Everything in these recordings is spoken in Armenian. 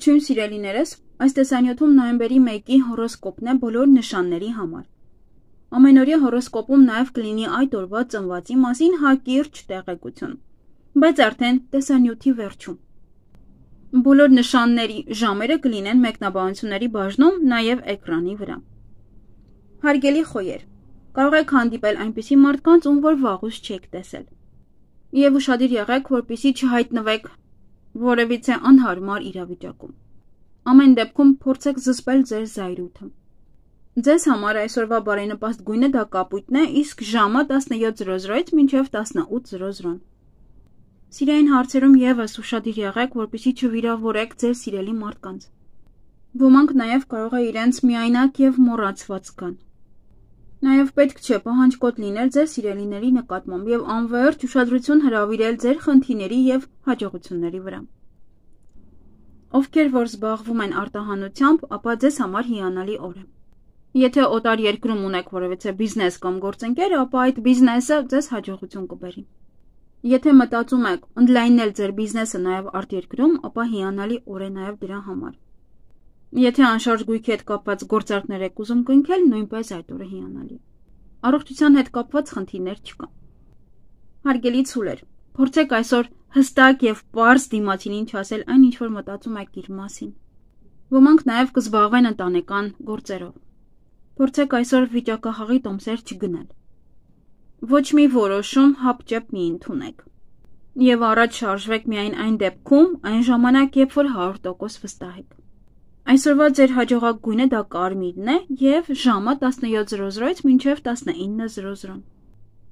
Ողջույն սիրելիներս, այս տեսանյութում նոյեմբերի 1-ի հորոսկոպն է բոլոր նշանների համար։ Ամենօրյա հորոսկոպում նաև կլինի այդ օրվա ծնվածի մասին հակիրճ տեղեկություն, բայց արդեն տեսանյութի վերջում։ Բոլոր նշանների ժամերը կլինեն մեկնաբանությունների բաժնում, նաև էկրանի վրա։ Հարգելի խոյեր, կարող եք հանդիպել այնպիսի մարդկանց, ում որ վաղուց չեք տեսել։ Եվ ուշադիր եղեք, որպիսի չհայտնվեք որևիցե անհարմար իրավիճակում։ Ամեն դեպքում փորձեք զսպել ձեր զայրույթը։ Ձեզ համար այսօրվա բարենպաստ գույնը դա կապույտն է, իսկ ժամը 17:00-ից մինչև 18:00-ն։ Սիրային հարցերում եւս ուրախadir եղեք, որպեսզի չվիրավորեք ձեր սիրելի մարդկանց։ Ոմանք նաեւ կարող է իրենց միայնակ եւ մոռացված կան։ Նաև պետք չէ պահանջկոտ լինել ձեր սիրելիների նկատմամբ եւ անվերջ ուշադրություն հրավիրել ձեր խնդիրների եւ հաջողությունների վրա։ Ովքեր որ զբաղվում են արտահանությամբ, ապա ձեզ համար հիանալի օր է։ Եթե օտար երկրում ունեք որևիցե բիզնես կամ գործընկեր, ապա այդ բիզնեսը ձեզ հաջողություն կբերի։ Եթե մտածում եք ընդլայնել ձեր բիզնեսը նաև արտերկրում, ապա հիանալի օր է նաև դրա համար։ Եթե անշարժ գույքի հետ կապված գործարքներ եք ուզում կնքել, նույնպես այդ օրը հիանալի է։ Առողջության հետ կապված խնդիրներ չկան։ Հարգելի ցուլեր, փորձեք այսօր հստակ եւ པարզ դիմացինին չասել այն ինչ որ մտածում եք իր մասին։ Ոմանք նաեւ կզբաղվեն ընտանեկան գործերով։ Փորձեք այսօր վիճակահաղի տոմսեր չգնել։ Ոչ մի որոշում հապճեպ մի ընդունեք եւ առաջ շարժվեք միայն այն դեպքում, այն ժամանակ, երբ որ 100% վստահ եք։ Այսօրվա ձեր հաջողակ գույնը դա կարմիրն է եւ ժամը 17:00-ից մինչեւ 19:00։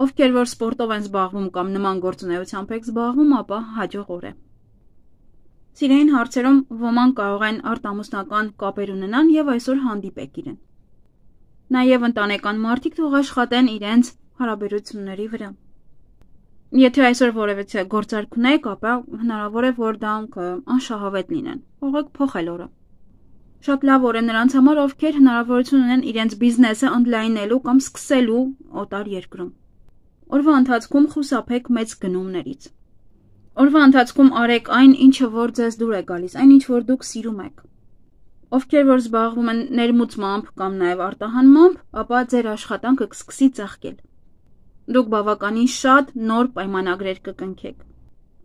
Ովքեր որ սպորտով են զբաղվում կամ նման գործունեությամբ եք զբաղվում, ապա հաջող օր է։ Սիրային հարցերում ոմանք կարող են արտամուսնական կապեր ունենան եւ այսօր հանդիպեք իրեն։ Նաեւ ընտանեկան մարդիկ թող աշխատեն իրենց հարաբերությունների վրա։ Եթե այսօր որևէ գործարք ունեք, ապա հնարավոր է որ դրանք անշահավետ լինեն։ Ուղղակի փոխել օրը։ Շատ լավ օր է նրանց համար, ովքեր հնարավորություն ունեն իրենց բիզնեսը օնլայնելու կամ սկսելու օտար երկրում։ Օրվա ընթացքում խուսափեք մեծ գնումներից։ Օրվա ընթացքում արեք այն, ինչը որ ձեզ դուր է գալիս, այն ինչ որ դուք սիրում եք։ Ովքեր որ զբաղվում են ներմուծմամբ կամ նաև արտահանմամբ, ապա ձեր աշխատանքը կսկսի ծաղկել։ Դուք բավականին շատ նոր պայմանագրեր կկնքեք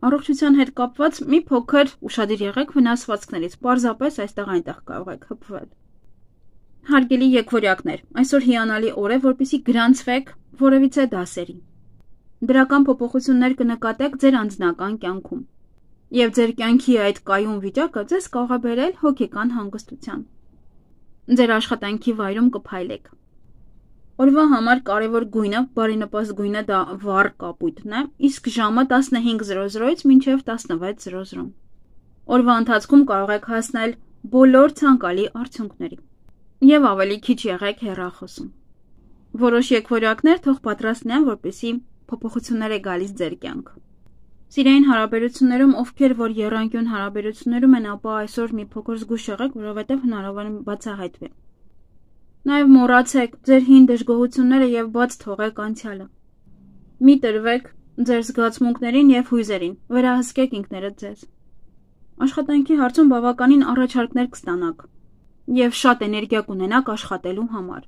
Առողջության հետ կապված մի փոքր ուշադիր եղեք վնասվածքներից։ Պարզապես այստեղ այնտեղ կարող եք հպվել։ Հարգելի եկվորյակներ, այսօր հիանալի օր է, որպիսի գրանցվեք որևիցե դասերի։ Դրական փոփոխություններ կնկատեք ձեր անձնական կյանքում։ Եվ ձեր կյանքի այդ կայուն վիճակը ձեզ կարող է բերել հոգեկան հանգստության։ Ձեր աշխատանքի վայրում կփայլեք Օրվա համար կարևոր գույնը, բարենպաստ գույնը դա վառ կապույտն է, իսկ ժամը 15:00-ից մինչև 16:00։ Օրվա ընթացքում կարող եք հասնել բոլոր ցանկալի արդյունքների եւ ավելի քիչ եղեք հեռախոսում։ Որոշ եկվորյակներ թող պատրաստեն, որպեսի փոփոխություններ է գալիս ձեր կյանք։ Սիրային հարաբերություններում, ովքեր որ երանգյուն հարաբերություններում են, ապա այսօր մի փոքր զգուշ եղեք, որովհետև հնարավոր է բացահայտվել Նաև մոռացեք ձեր հին դժգոհությունները եւ բաց թողեք անցյալը։ Մի տրվեք ձեր զգացմունքներին եւ հույզերին։ Վերահսկեք ինքներդ ձեզ։ Աշխատանքի հարցում բավականին առաջարկներ կստանաք եւ շատ էներգիա կունենաք աշխատելու համար։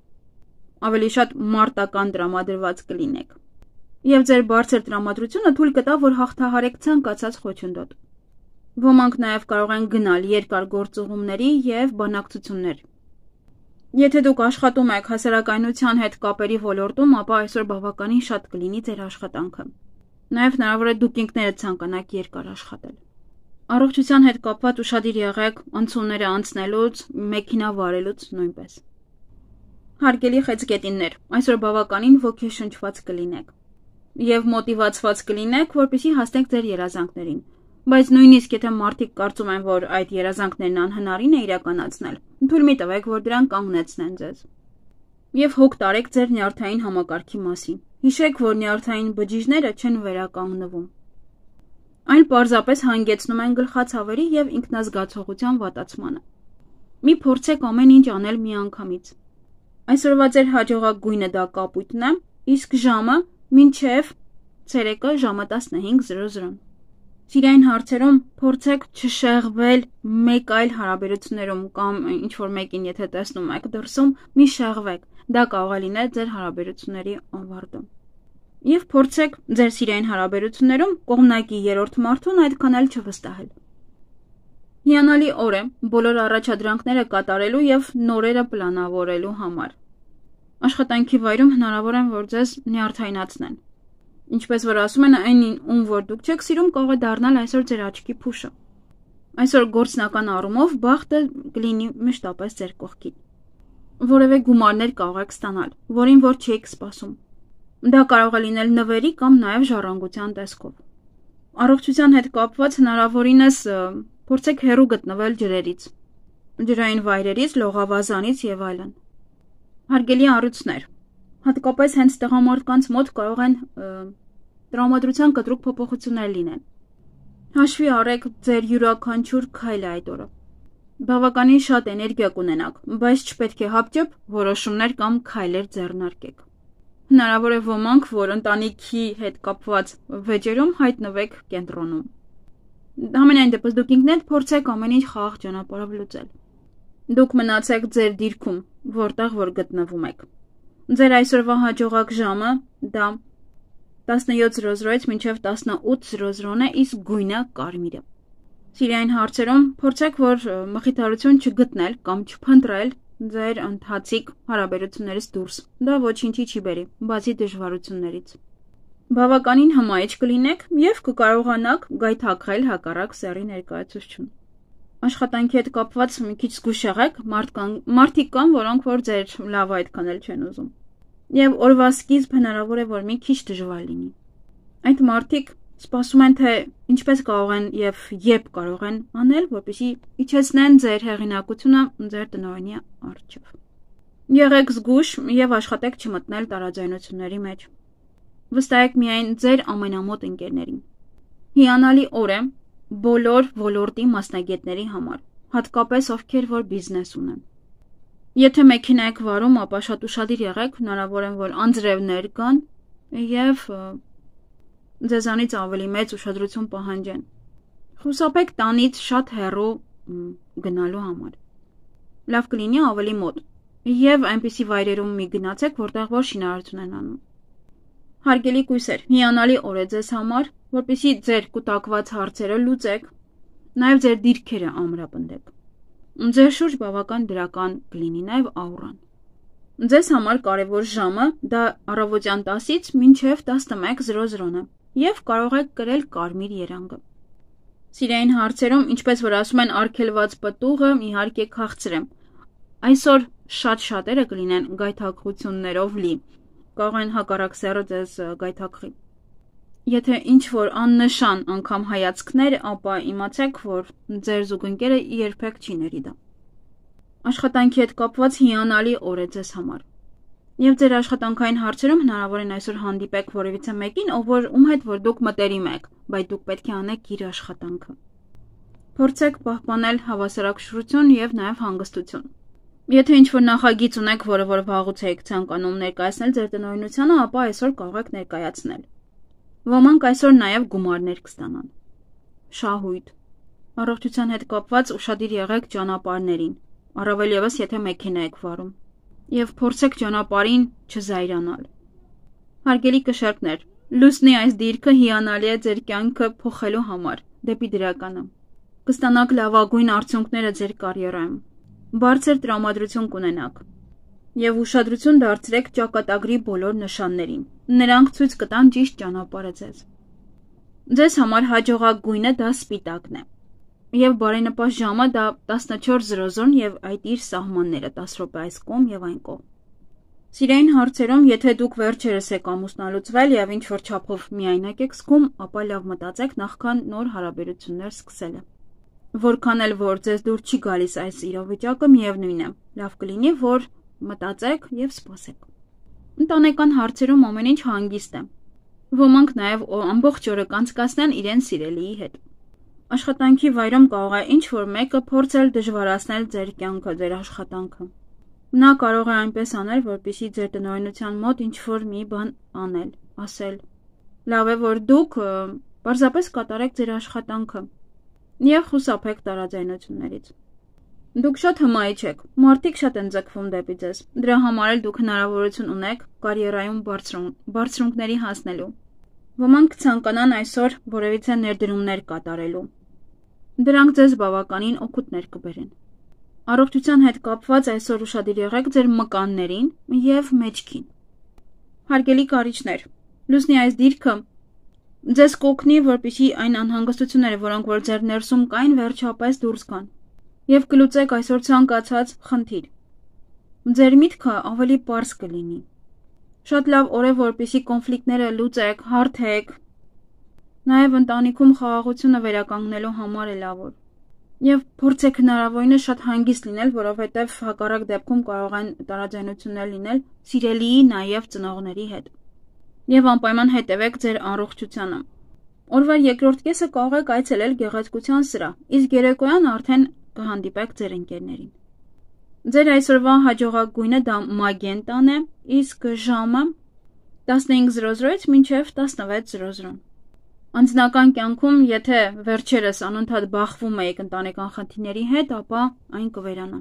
Ավելի շատ մարտական դրամադրված կլինեք։ Եվ ձեր բարձր դրամատրությունը թույլ կտա, որ հաղթահարեք ցանկացած խոչընդոտ։ Ոմանք նաև կարող են գնալ երկար գործողումների եւ բանակցություններ Եթե դուք աշխատում եք հասարակայնության հետ կապերի ոլորտում, ապա այսօր բավականին շատ կլինի ձեր աշխատանքը։ Նաև հնարավոր է դուք ինքներդ ցանկանաք երկար աշխատել։ Առողջության հետ կապված ուրախadir եղեք անցումները անցնելուց, մեքենա վարելուց նույնպես։ Հարգելի խեցգետիններ, այսօր բավականին ոգեշնչված կլինեք եւ մոտիվացված կլինեք, որպեսզի հասնեք ձեր երազանքներին։ Բայց նույնիսկ եթե մարդիկ կարծում են, որ այդ երազանքներն անհնարին է իրականացնել, թույլ մի տվեք, որ դրան կանգնեցնեն ձեզ։ Եվ հոգ տարեք ձեր նյարդային համակարգի մասին։ Հիշեք, որ նյարդային բջիջները չեն վերականգնվում։ Այն պարզապես հանգեցնում են գլխացավերի եւ ինքնազգացողության վատացմանը։ Մի փորձեք ամեն ինչ անել միանգամից։ Այսօրվա ձեր հաջողակ գույնը դա կապույտն է, իսկ ժամը մինչև ցերեկը ժամը 15:00-ն սիրային հարցերում փորձեք չշեղվել մեկ այլ հարաբերություններում կամ ինչ որ մեկին, եթե տեսնում եք դրսում, մի շեղվեք։ Դա կարող է լինել ձեր հարաբերությունների ավարտը։ Եվ փորձեք ձեր սիրային հարաբերություններում կողմնակի երրորդ մարդուն այդքան էլ չվստահել։ Հիանալի օր է բոլոր առաջադրանքները կատարելու եւ նորերը պլանավորելու համար։ Աշխատանքի վայրում հնարավոր է, որ ձեզ նյարդայնացնեն Ինչպես որ ասում են, այն ում որ դուք չեք սիրում կարող է դառնալ այսօր ձեր աչքի փուշը։ Այսօր գործնական առումով բախտը կլինի մշտապես ձեր կողքին։ Որևէ գումարներ կարող եք ստանալ, որին որ չեք սպասում։ Դա կարող է լինել նվերի կամ նաև ժառանգության տեսքով։ Առողջության հետ կապված հնարավորինս փորձեք հեռու գտնվել ջրերից, ջրային վայրերից, լողավազանից եւ այլն։ Հարգելի առիցներ, հատկապես հենց տղամարդկանց մոտ կարող են տրամադրության կտրուկ փոփոխություններ լինեն։ Հաշվի առեք ձեր յուրաքանչյուր քայլը այդ օրը։ Բավականին շատ էներգիա կունենաք, բայց չպետք է հապճեպ որոշումներ կամ քայլեր ձեռնարկեք։ Հնարավոր է ոմանք, որ ընտանիքի հետ կապված վեճերում հայտնվեք կենտրոնում։ Համենայն դեպս դուք ինքներդ փորձեք ամեն ինչ խաղաղ ճանապարհով լուծել։ Դուք մնացեք ձեր դիրքում, որտեղ որ գտնվում եք։ Ձեր այսօրվա հաջողակ ժամը դա 17:00-ից մինչև 18:00-ն է, իսկ գույնը կարմիրը։ Սիրիային հարցերում փորձեք, որ մխիթարություն չգտնել կամ չփնտրել ձեր ընթացիկ հարաբերություններից դուրս։ Դա ոչինչի չի բերի, բացի դժվարություններից։ Բավականին հմայիչ կլինեք եւ կկարողանաք գայթակղել հակառակ սերի ներկայացուցչուն աշխատանքի հետ կապված մի քիչ զգուշեղեք, մարդ կան, մարդիկ կան, որոնք որ ձեր լավ այդքան էլ չեն ուզում։ Եվ օրվա սկիզբ հնարավոր է որ մի քիչ դժվար լինի։ Այդ մարդիկ սպասում են թե ինչպես կարող են եւ երբ կարող են անել, որպեսզի իջեցնեն ձեր հեղինակությունը ձեր տնօրինի առջև։ Եղեք զգուշ եւ աշխատեք չմտնել տարաձայնությունների մեջ։ Վստահեք միայն ձեր ամենամոտ ընկերներին։ Հիանալի օր է, բոլոր ոլորտի մասնագետների համար, հատկապես ովքեր որ բիզնես ունեն։ Եթե մեքենա եք վարում, ապա շատ ուրախadir եղեք, հնարավոր է որ անձրևներ կան եւ ձեզանից ավելի մեծ ուշադրություն պահանջեն։ Խուսափեք տանից շատ հեռու գնալու համար։ Լավ կլինի ավելի մոտ եւ այնպիսի վայրերում մի գնացեք, որտեղ որ շինարարություն են անում։ Հարգելի կույսեր, հիանալի օր է ձեզ համար որպիսի ձեր կուտակված հարցերը լուծեք, նաև ձեր դիրքերը ամրապնդեք։ Ձեր շուրջ բավական դրական կլինի նաև աուրան։ Ձեզ համար կարևոր ժամը դա առավոտյան 10-ից մինչև 11:00-ն է եւ կարող եք գրել կարմիր երանգը։ Սիրային հարցերում, ինչպես որ ասում են, արկելված պտուղը իհարկե քաղցրեմ։ Այսօր շատ շատերը կլինեն գայթակղություններով լի։ Կարող են հակառակ սեռը ձեզ գայթակղի։ Եթե ինչ որ աննշան անգամ հայացքներ, ապա իմացեք, որ ձեր զուգընկերը երբեք չի ների դա։ Աշխատանքի հետ կապված հիանալի օր է ձեզ համար։ Եվ ձեր աշխատանքային հարցերում հնարավոր են այսօր հանդիպեք որևիցե մեկին, ով որ ում հետ որ դուք մտերիմ եք, բայց դուք պետք է անեք իր աշխատանքը։ Փորձեք պահպանել հավասարակշռություն եւ նաեւ հանգստություն։ Եթե ինչ որ նախագիծ ունեք, որը որ վաղուց եք ցանկանում ներկայացնել ձեր տնօրինությանը, ապա այսօր կարող եք ներկայացնել։ Ոմանք այսօր նաև գումարներ կստանան։ Շահույթ։ Առողջության հետ կապված ուրախadir եղեք ճանապարհներին, առավել եւս եթե մեքենա եք վարում, եւ փորձեք ճանապարհին չզայրանալ։ Հարգելի կշեռքներ, լուսնի այս դիրքը հիանալի է ձեր կյանքը փոխելու համար դեպի դրականը։ Կստանաք լավագույն արդյունքները ձեր կարիերայում։ Բարձր տրամադրություն կունենաք եւ ուշադրություն դարձրեք ճակատագրի բոլոր նշաններին։ Նրանք ցույց կտան ճիշտ ճանապարհը ձեզ։ Ձեզ համար հաջողակ գույնը դա սպիտակն է։ Եվ բարենպաստ ժամը դա 14:00-ն եւ այդ իր սահմանները 10 րոպե այս կողմ եւ այն կողմ։ Սիրային հարցերում, եթե դուք վերջերս եք ամուսնալուծվել եւ ինչ որ չափով միայնակ եք զգում, ապա լավ մտածեք նախքան նոր հարաբերություններ սկսելը։ Որքան էլ որ ձեզ դուր չի գալիս այս իրավիճակը, միևնույն է, լավ կլինի, որ մտածեք եւ սպասեք։ Ընտանեկան հարցերում ամեն ինչ հանգիստ է։ Ոմանք նաեւ ամբողջ օրը կանցկացնեն իրեն սիրելիի հետ։ Աշխատանքի վայրում կարող է ինչ որ մեկը փորձել դժվարացնել ձեր կյանքը, ձեր աշխատանքը։ Նա կարող է այնպես անել, որպեսզի ձեր տնօրինության մոտ ինչ որ մի բան անել, ասել. Լավ է, որ դուք պարզապես կատարեք ձեր աշխատանքը։ Եվ խուսափեք տարաձայնություններից։ Դուք շատ հմայիչ եք, մարդիկ շատ են ձգվում դեպի ձեզ։ Դրա համար էլ դուք հնարավորություն ունեք կարիերայում բարձրունք, բարձրունքների հասնելու։ Ոմանք ցանկանան այսօր որևիցե ներդրումներ կատարելու։ Դրանք ձեզ բավականին օգուտներ կբերեն։ Առողջության հետ կապված այսօր ուշադիր եղեք ձեր մկաններին եւ մեջքին։ Հարգելի կարիչներ, լուսնի այս դիրքը ձեզ կօգնի, որպեսզի այն անհանգստությունները, որոնք որ ձեր ներսում կային, վերջապես դուրս գան եւ գլուծեք այսօր ցանկացած խնդիր։ Ձեր միտքը ավելի པարս կլինի։ Շատ լավ օր է, որպեսի կոնֆլիկտները լուծեք, հարթեք։ Նաեւ ընտանիքում խաղաղությունը վերականգնելու համար է լավ օր։ Եվ փորձեք հնարավորինս շատ հանգիստ լինել, որովհետև հակառակ դեպքում կարող են տարաձայնություններ լինել սիրելիի նաև ծնողների հետ։ Եվ անպայման հետևեք ձեր առողջությանը։ Օրվա երկրորդ կեսը կարող եք այցելել գեղեցկության սրահ, իսկ երեկոյան արդեն կհանդիպեք ձեր ընկերներին։ Ձեր այսօրվա հաջողակույնը դա մագենտան է, իսկ ժամը 15:00-ից մինչև 16:00։ Անձնական կյանքում, եթե վերջերս անընդհատ բախվում եք ընտանեկան խնդիրների հետ, ապա այն կվերանա։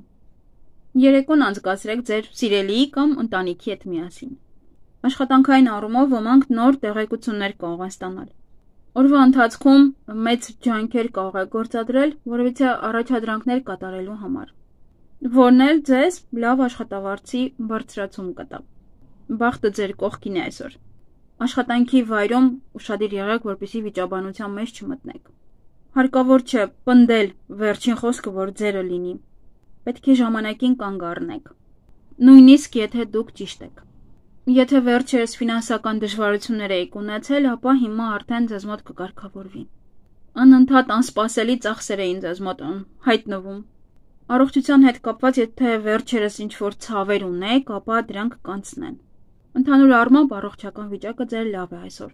Երեկոն անցկացրեք ձեր սիրելիի կամ ընտանիքի հետ միասին։ Աշխատանքային առումով ոմանք նոր տեղեկություններ կարող են ստանալ Օրվա ընթացքում մեծ ջանքեր կարող եք գործադրել որևիցե առաջադրանքներ կատարելու համար, որն էլ ձեզ լավ աշխատավարձի բարձրացում կտա։ Բախտը ձեր կողքին է այսօր։ Աշխատանքի վայրում ուրախadir եղեք, որպեսզի վիճաբանության մեջ չմտնեք։ Հարկավոր չէ պնդել վերջին խոսքը, որ ձերը լինի։ Պետք է ժամանակին կանգ առնեք։ Նույնիսկ եթե դուք ճիշտ եք։ Եթե վերջերս ֆինանսական դժվարություններ եք ունեցել, ապա հիմա արդեն ձեզ մոտ կկարգավորվի։ Անընդհատ անսպասելի ծախսեր էին ձեզ մոտ հայտնվում։ Առողջության հետ կապված, եթե վերջերս ինչ-որ ցավեր ունեք, ապա դրանք կանցնեն։ Ընդհանուր առմամբ առողջական վիճակը ձեր լավ է այսօր։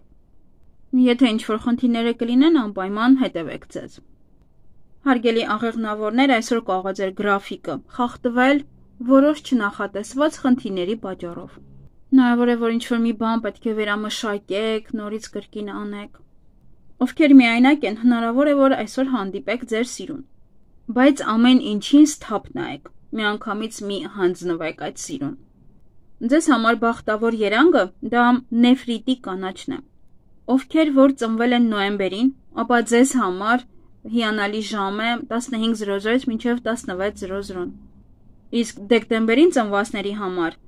Եթե ինչ-որ խնդիրները կլինեն, անպայման հետևեք ձեզ։ Հարգելի աղեղնավորներ, այսօր կարող է ձեր գրաֆիկը խախտվել որոշ չնախատեսված խնդիրների պատճառով։ Հնարավոր է, որ ինչ-որ մի բան պետք է վերամշակեք, նորից կրկին անեք։ Ովքեր միայնակ են, հնարավոր է, որ այսօր հանդիպեք ձեր սիրուն։ Բայց ամեն ինչին սթափ նայեք։ Միանգամից մի հանձնվեք այդ սիրուն։ Ձեզ համար բախտավոր երանգը դա նեֆրիտի կանաչն է։ Ովքեր որ ծնվել են նոեմբերին, ապա ձեզ համար հիանալի ժամը 15:00-ից մինչև 16:00-ն։ Իսկ դեկտեմբերին ծնվածների համար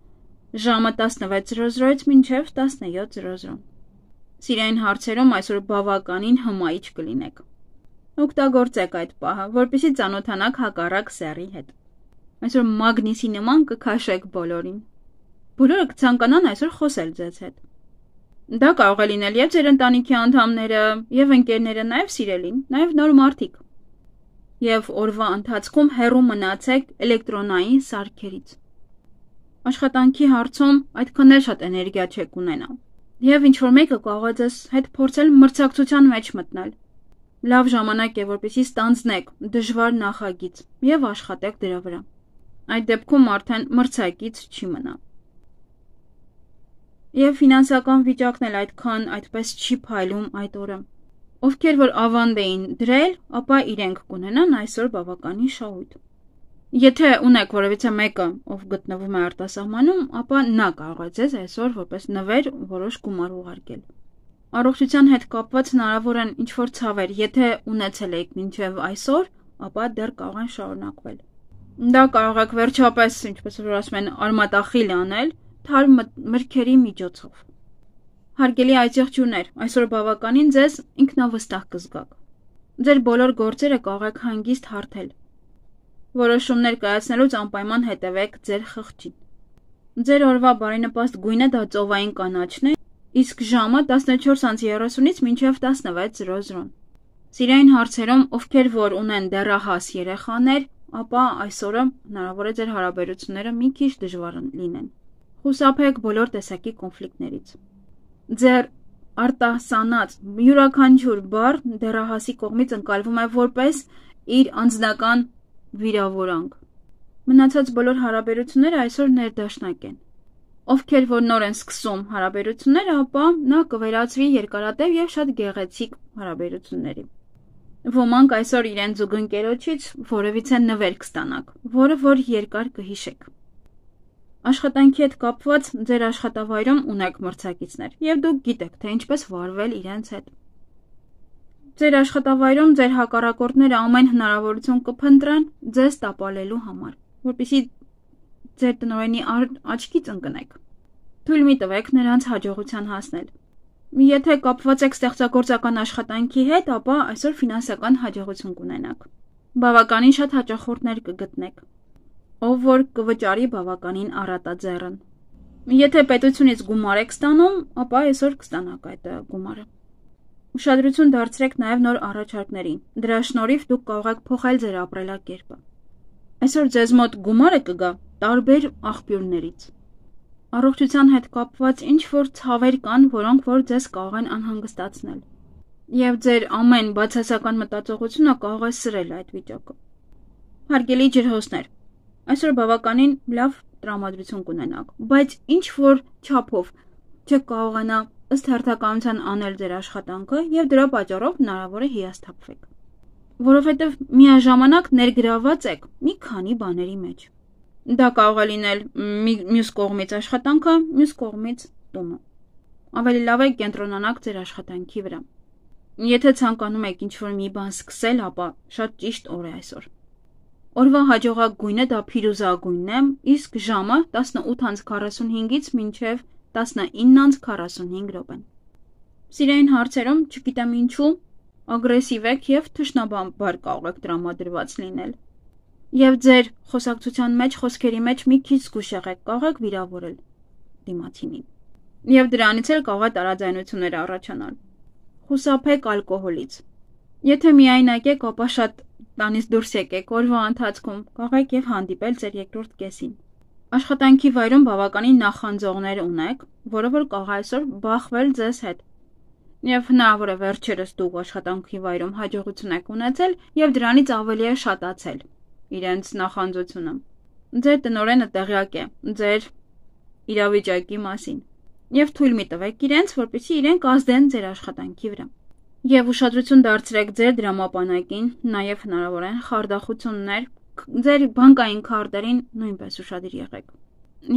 ժամը 16:00-ից մինչև 17:00։ Սիրային հարցերում այսօր բավականին հմայիչ կլինեք։ Օգտագործեք այդ պահը, որպեսզի ճանոթանաք հակառակ սեռի հետ։ Այսօր մագնիսի նման կքաշեք բոլորին։ Բոլորը կցանկանան այսօր խոսել ձեզ հետ։ Դա կարող է լինել եւ ձեր ընտանիքի անդամները, եւ ընկերները, նաեւ սիրելին, նաեւ նոր մարդիկ։ Եվ օրվա ընթացքում հեռու մնացեք էլեկտրոնային սարքերից աշխատանքի հարցում այդքան էլ շատ էներգիա չեք ունենա։ Եվ ինչ որ մեկը կարող է ձեզ հետ փորձել մրցակցության մեջ մտնել։ Լավ ժամանակ է, որպեսզի ստանձնեք դժվար նախագիծ եւ աշխատեք դրա վրա։ Այդ դեպքում արդեն մրցակից չի մնա։ Եվ ֆինանսական վիճակն էլ այդքան այդպես չի փայլում այդ օրը։ Ովքեր որ ավանդ էին դրել, ապա իրենք կունենան այսօր բավականին շահույթ։ Եթե ունեք որևիցե մեկը, ով գտնվում է արտասահմանում, ապա նա կարող է ձեզ այսօր որպես նվեր որոշ գումար ուղարկել։ Առողջության հետ կապված հնարավոր են ինչ-որ ցավեր, եթե ունեցել եք մինչև այսօր, ապա դեռ կարող են շարունակվել։ Դա կարող եք վերջապես, ինչպես որ ասում են, արմատախիլ անել թարմ մրգերի միջոցով։ Հարգելի այցեղջուներ, այսօր բավականին ձեզ ինքնավստահ կզգաք։ Ձեր բոլոր գործերը կարող եք հանգիստ հարթել Որոշումներ կայացնելուց անպայման հետևեք ձեր խղճին։ Ձեր օրվա բարենպաստ գույնը դա ծովային կանաչն է, իսկ ժամը 14:30-ից մինչև 16:00։ Սիրային հարցերում ովքեր որ ունեն դեռահաս երեխաներ, ապա այսօրը հնարավոր է ձեր հարաբերությունները մի քիչ դժվար լինեն։ Խուսափեք բոլոր տեսակի կոնֆլիկտներից։ Ձեր արտահասանած յուրաքանչյուր բառ դեռահասի կողմից ընկալվում է որպես իր անձնական վիրավորանք։ Մնացած բոլոր հարաբերությունները այսօր ներդաշնակ են։ Ովքեր որ նոր են սկսում հարաբերությունները, ապա նա կվերածվի երկարատև եւ շատ գեղեցիկ հարաբերությունների։ Ոմանք այսօր իրեն զուգընկերոջից որևիցե նվեր կստանաք, որը որ երկար կհիշեք։ Աշխատանքի հետ կապված ձեր աշխատավայրում ունեք մրցակիցներ, եւ դուք գիտեք, թե ինչպես վարվել իրենց հետ։ Ձեր աշխատավայրում ձեր հակառակորդները ամեն հնարավորություն կփնտրեն ձեզ տապալելու համար, որպեսզի ձեր տնօրենի աչքից ընկնեք։ Թույլ մի տվեք նրանց հաջողության հասնել։ Եթե կապված եք ստեղծագործական աշխատանքի հետ, ապա այսօր ֆինանսական հաջողություն կունենաք։ Բավականին շատ հաճախորդներ կգտնեք, ով որ կվճարի բավականին առատաձեռն։ Եթե պետությունից գումար եք ստանում, ապա այսօր կստանաք այդ գումարը։ Ուշադրություն դարձրեք նաև նոր առաջարկներին։ Դրա շնորհիվ դուք կարող եք փոխել ձեր ապրելակերպը։ Այսօր ձեզ մոտ գումարը կգա տարբեր աղբյուրներից։ Առողջության հետ կապված ինչ որ ցավեր կան, որոնք որ ձեզ կարող են անհանգստացնել։ Եվ ձեր ամեն բացասական մտածողությունը կարող է սրել այդ վիճակը։ Հարգելի ջրհոսներ, այսօր բավականին լավ տրամադրություն կունենաք, բայց ինչ որ չափով չկարողանա ըստ հերթականության անել ձեր աշխատանքը եւ դրա պատճառով հնարավոր է հիասթափվեք։ Որովհետեւ միաժամանակ ներգրաված եք մի քանի բաների մեջ։ Դա կարող է լինել մյուս կողմից աշխատանքը, մյուս կողմից տունը։ Ավելի լավ է կենտրոնանալ ձեր աշխատանքի վրա։ Եթե ցանկանում եք ինչ-որ մի բան սկսել, ապա շատ ճիշտ օր է այսօր։ Օրվա հաջողակ գույնը դա փիրուզա գույնն է, իսկ ժամը 18:45-ից մինչև 19:45 րոպեն։ Սիրային հարցերում չգիտեմ ինչու ագրեսիվ եք եւ թշնաբանաբար կարող եք տրամադրված լինել։ Եվ ձեր խոսակցության մեջ խոսքերի մեջ մի քիչ զգուշեղ եք կարող եք վիրավորել դիմացինին։ Եվ դրանից էլ կարող է տարաձայնություններ առաջանալ։ Խուսափեք ալկոհոլից։ Եթե միայնակ եք, ապա շատ տանից դուրս եկեք օրվա ընթացքում, կարող եք եւ հանդիպել ձեր երկրորդ կեսին։ Աշխատանքի վայրում բավականին նախանձողներ ունեք, որը որ կարող այսօր բախվել ձեզ հետ։ Եվ հնարավոր է վերջերս դուք աշխատանքի վայրում հաջողություն եք ունեցել եւ դրանից ավելի է շատացել իրենց նախանձությունը։ Ձեր տնորենը տեղյակ է ձեր իրավիճակի մասին եւ թույլ մի տվեք իրենց, որպեսզի իրենք ազդեն ձեր աշխատանքի վրա։ Եվ ուշադրություն դարձրեք ձեր դրամապանակին, նաեւ հնարավոր են խարդախություններ ձեր բանկային քարտերին նույնպես ուշադիր եղեք։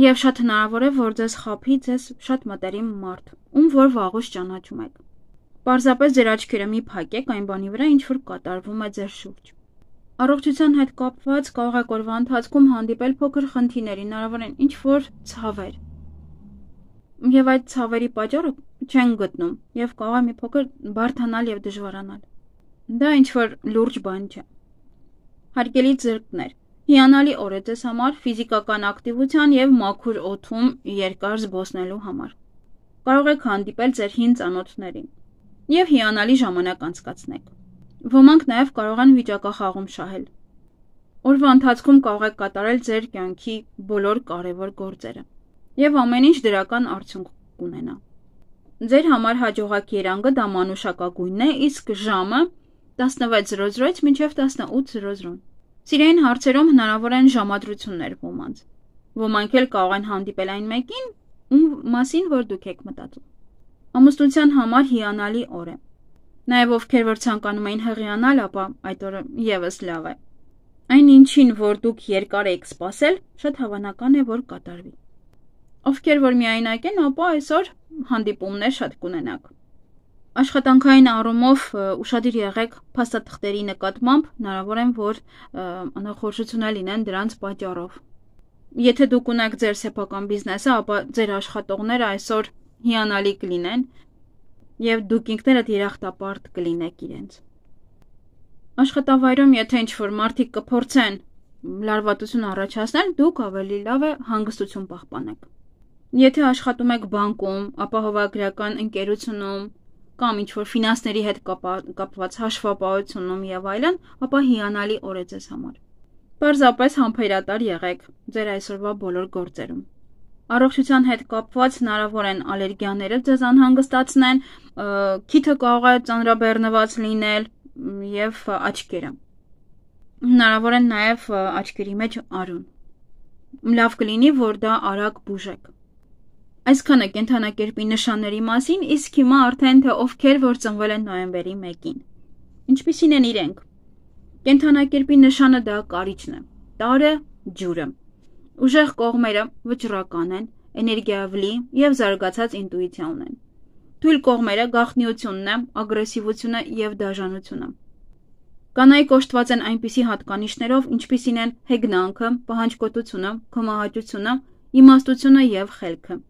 Եվ շատ հնարավոր է, որ ձեզ խափի ձեզ շատ մտերիմ մարդ, ում որ վաղուց ճանաչում եք։ Պարզապես ձեր աչքերը մի փակեք այն բանի վրա, ինչ որ կատարվում է ձեր շուրջ։ Առողջության հետ կապված կարող եք օրվա ընթացքում հանդիպել փոքր խնդիրների, հնարավոր են ինչ որ ցավեր։ Եվ այդ ցավերի պատճառը չեն գտնում եւ կարող է մի փոքր բարթանալ եւ դժվարանալ։ Դա ինչ որ լուրջ բան չէ հարգելի ձրկներ։ Հիանալի օր է ձեզ համար ֆիզիկական ակտիվության եւ մաքուր օթում երկար զբոսնելու համար։ Կարող եք հանդիպել ձեր հին ծանոթներին եւ հիանալի ժամանակ անցկացնեք։ Ոմանք նաեւ կարող են վիճակախաղում շահել։ Օրվա ընթացքում կարող եք կատարել ձեր կյանքի բոլոր կարևոր գործերը եւ ամեն ինչ դրական արդյունք կունենա։ Ձեր համար հաջողակ երանգը դա մանուշակագույնն է, իսկ ժամը 16:00-ից մինչև 18:00։ Սիրային հարցերում հնարավոր են ժամադրություններ ոմանց։ Ոմանք էլ կարող են հանդիպել այն մեկին, ում մասին որ դուք եք մտածում։ Ամուսնության համար հիանալի օր է։ Նաև ովքեր որ ցանկանում էին հղիանալ, ապա այդ օրը եւս լավ է։ Այն ինչին, որ դուք երկար եք սպասել, շատ հավանական է, որ կատարվի։ Ովքեր որ միայնակ են, ապա այսօր հանդիպումներ շատ կունենաք աշխատանքային առումով ուրախadir եղեք փաստաթղթերի նկատմամբ, հնարավոր է որ անախորժություններ լինեն դրանց պատճառով։ Եթե դուք ունեք ձեր սեփական բիզնեսը, ապա ձեր աշխատողները այսօր հիանալի կլինեն եւ դուք ինքներդ երախտապարտ կլինեք իրենց։ Աշխատավայրում եթե ինչ-որ մարդիկ կփորձեն լարվածություն առաջացնել, դուք ավելի լավ է հանգստություն պահպանեք։ Եթե աշխատում եք բանկում, ապահովագրական ընկերությունում, կամ ինչ որ ֆինանսների հետ կապված հաշվապահությունում եւ այլն, ապա հիանալի օր է ձեզ համար։ Պարզապես համբերատար եղեք ձեր այսօրվա բոլոր գործերում։ Առողջության հետ կապված հնարավոր են ալերգիաները ձեզ անհանգստացնեն, քիթը կարող է ծանրաբեռնված լինել եւ աչքերը։ Հնարավոր են նաեւ աչքերի մեջ արուն։ Լավ կլինի, որ դա արագ բուժեք։ Այսքանը կենթանակերպի նշանների մասին, իսկ հիմա արդեն թե ովքեր որ ծնվել են նոյեմբերի 1-ին։ Ինչպիսին են իրենք։ Կենթանակերպի նշանը դա կարիճն է։ Տարը ջուրը։ Ուժեղ կողմերը վճռական են, էներգիավլի եւ զարգացած ինտուիցիան ունեն։ Թույլ կողմերը գաղտնիությունն է, ագրեսիվությունը եւ դաժանությունը։ Կանայք օժտված են այնպիսի հատկանիշներով, ինչպիսին են հեգնանքը, պահանջկոտությունը, քմահաճությունը, իմաստությունը եւ խելքը։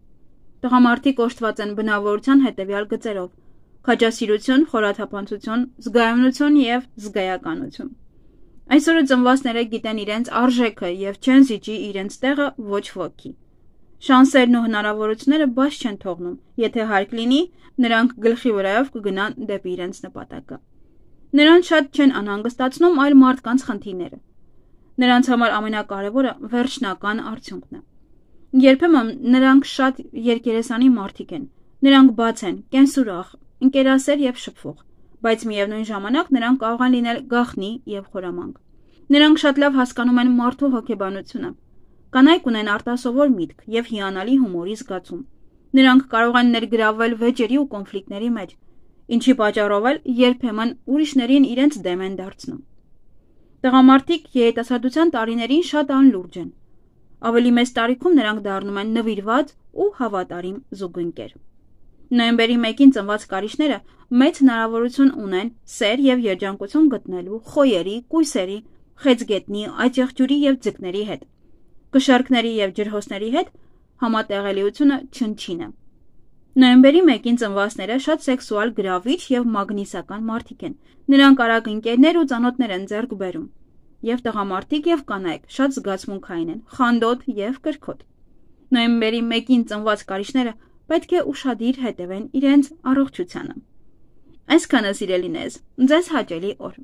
Տղամարդիկ օժտված են բնավորության հետևյալ գծերով. քաջասիրություն, խորաթափանցություն, զգայունություն եւ զգայականություն։ Այսօրը ծնվածները գիտեն իրենց արժեքը եւ չեն զիջի իրենց տեղը ոչ ոքի։ Շանսերն ու հնարավորությունները բաց չեն թողնում։ Եթե հարկ լինի, նրանք գլխի վրայով կգնան դեպի իրենց նպատակը։ Նրանց շատ չեն անհանգստացնում այլ մարդկանց խնդիրները։ Նրանց համար ամենակարևորը վերջնական արդյունքն է։ Երբեմն նրանք շատ երկերեսանի մարդիկ են։ Նրանք բաց են, կենսուրախ, ընկերասեր եւ շփվող, բայց միևնույն ժամանակ նրանք կարող են լինել գախնի եւ խորամանկ։ Նրանք շատ լավ հասկանում են մարդու հոգեբանությունը։ Կանայք ունեն արտասովոր միտք եւ հիանալի հումորի զգացում։ Նրանք կարող են ներգրավվել վեճերի ու կոնֆլիկտների մեջ, ինչի պատճառով էլ երբեմն ուրիշներին իրենց դեմ են դարձնում։ Տղամարդիկ երիտասարդության տարիներին շատ անլուրջ են Ավելի մեծ տարիքում նրանք դառնում են նվիրված ու հավատարիմ զուգընկեր։ Նոյեմբերի 1-ին ծնված կարիճները մեծ հնարավորություն ունեն սեր եւ երջանկություն գտնելու խոյերի, կույսերի, խեցգետնի, աճեղջյուրի եւ ձկների հետ։ Կշարքների եւ ջրհոսների հետ համատեղելիությունը չնչին է։ Նոյեմբերի 1-ին ծնվածները շատ սեքսուալ գրավիչ եւ մագնիսական մարդիկ են։ Նրանք արագ ընկերներ ու ծանոթներ են ձեռք բերում։ Եվ տղամարդիկ եւ կանայք շատ զգացմունքային են, խանդոտ եւ կրքոտ։ Նոյեմբերի 1-ին ծնված կարիճները պետք է ուրախadir հետևեն իրենց առողջությանը։ Այսքանը սիրելիներս, ձեզ հաճելի օր։